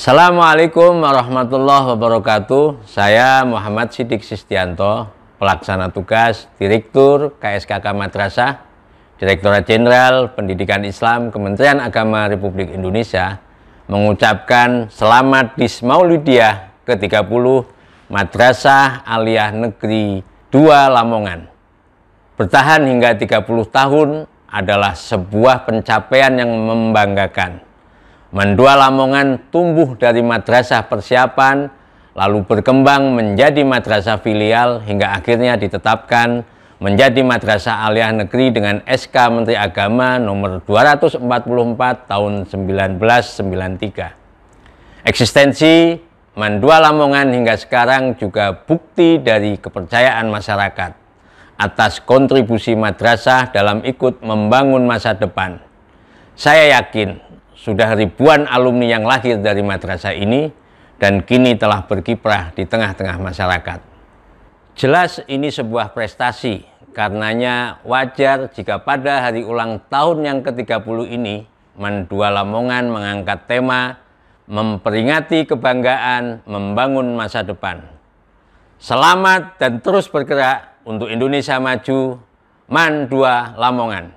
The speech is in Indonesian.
Assalamualaikum warahmatullahi wabarakatuh. Saya Muhammad Sidik Sistianto, pelaksana tugas Direktur KSKK Madrasah, Direktorat Jenderal Pendidikan Islam Kementerian Agama Republik Indonesia mengucapkan selamat Dismaulidiah ke-30 Madrasah Aliyah Negeri 2 Lamongan. Bertahan hingga 30 tahun adalah sebuah pencapaian yang membanggakan Mendua Lamongan tumbuh dari madrasah persiapan, lalu berkembang menjadi madrasah filial hingga akhirnya ditetapkan menjadi madrasah aliyah negeri dengan SK Menteri Agama nomor 244 tahun 1993. Eksistensi Mandua Lamongan hingga sekarang juga bukti dari kepercayaan masyarakat atas kontribusi madrasah dalam ikut membangun masa depan. Saya yakin sudah ribuan alumni yang lahir dari madrasah ini dan kini telah berkiprah di tengah-tengah masyarakat. Jelas ini sebuah prestasi, karenanya wajar jika pada hari ulang tahun yang ke-30 ini, Mandua Lamongan mengangkat tema memperingati kebanggaan, membangun masa depan. Selamat dan terus bergerak untuk Indonesia Maju, Mandua Lamongan.